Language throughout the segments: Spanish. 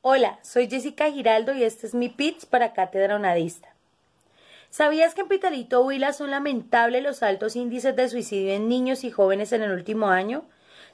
Hola, soy Jessica Giraldo y este es mi pitch para Cátedra Unadista. ¿Sabías que en Pitalito Huila son lamentables los altos índices de suicidio en niños y jóvenes en el último año?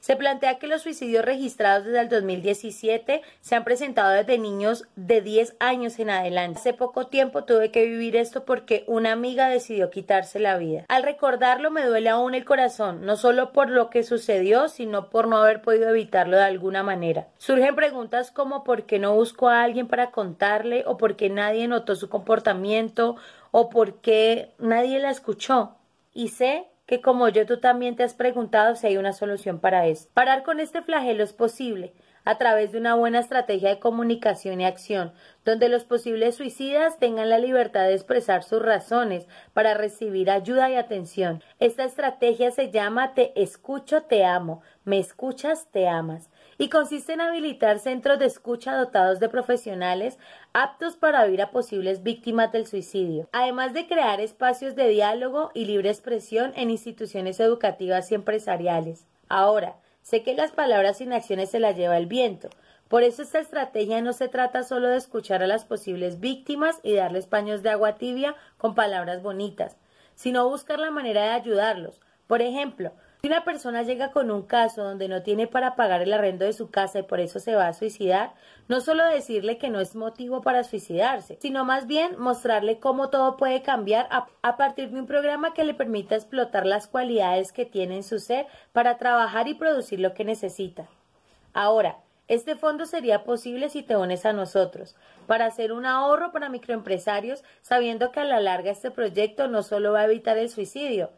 Se plantea que los suicidios registrados desde el 2017 se han presentado desde niños de 10 años en adelante. Hace poco tiempo tuve que vivir esto porque una amiga decidió quitarse la vida. Al recordarlo me duele aún el corazón, no solo por lo que sucedió, sino por no haber podido evitarlo de alguna manera. Surgen preguntas como por qué no busco a alguien para contarle o por qué nadie notó su comportamiento o por qué nadie la escuchó. Y sé que como yo tú también te has preguntado si hay una solución para eso. Parar con este flagelo es posible a través de una buena estrategia de comunicación y acción, donde los posibles suicidas tengan la libertad de expresar sus razones para recibir ayuda y atención. Esta estrategia se llama Te escucho, te amo, me escuchas, te amas y consiste en habilitar centros de escucha dotados de profesionales aptos para oír a posibles víctimas del suicidio, además de crear espacios de diálogo y libre expresión en instituciones educativas y empresariales. Ahora, sé que las palabras sin acciones se las lleva el viento, por eso esta estrategia no se trata solo de escuchar a las posibles víctimas y darles paños de agua tibia con palabras bonitas, sino buscar la manera de ayudarlos. Por ejemplo, si una persona llega con un caso donde no tiene para pagar el arrendo de su casa y por eso se va a suicidar, no solo decirle que no es motivo para suicidarse, sino más bien mostrarle cómo todo puede cambiar a, a partir de un programa que le permita explotar las cualidades que tiene en su ser para trabajar y producir lo que necesita. Ahora, este fondo sería posible si te unes a nosotros, para hacer un ahorro para microempresarios, sabiendo que a la larga este proyecto no solo va a evitar el suicidio,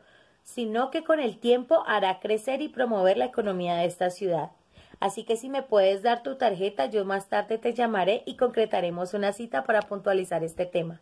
sino que con el tiempo hará crecer y promover la economía de esta ciudad. Así que si me puedes dar tu tarjeta, yo más tarde te llamaré y concretaremos una cita para puntualizar este tema.